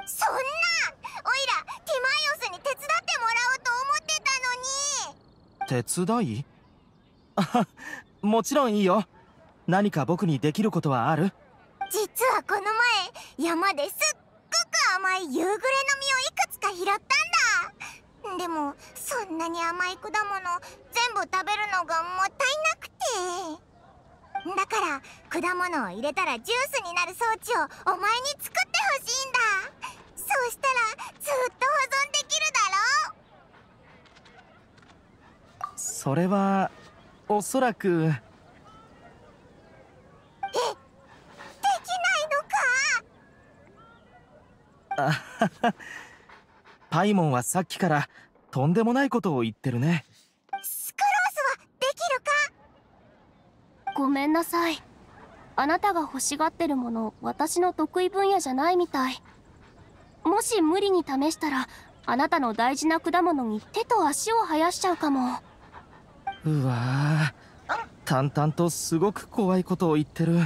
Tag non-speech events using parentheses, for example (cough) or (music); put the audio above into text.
そんなおいらティマイオスに手伝ってもらおうと思ってたのに手伝いあ (laughs) もちろんいいよ何か僕にできることはある実はこの前山ですっごく甘い夕暮れの実をいくつか拾ったんだでもそんなに甘い果物全部食べるのがもったいなくてだから果物を入れたらジュースになる装置をお前に作ってそれはおそらくえできないのかパイモンはさっきからとんでもないことを言ってるねスクロースはできるかごめんなさいあなたが欲しがってるもの私の得意分野じゃないみたいもし無理に試したらあなたの大事な果物に手と足を生やしちゃうかも。うわー淡々とすごく怖いことを言ってる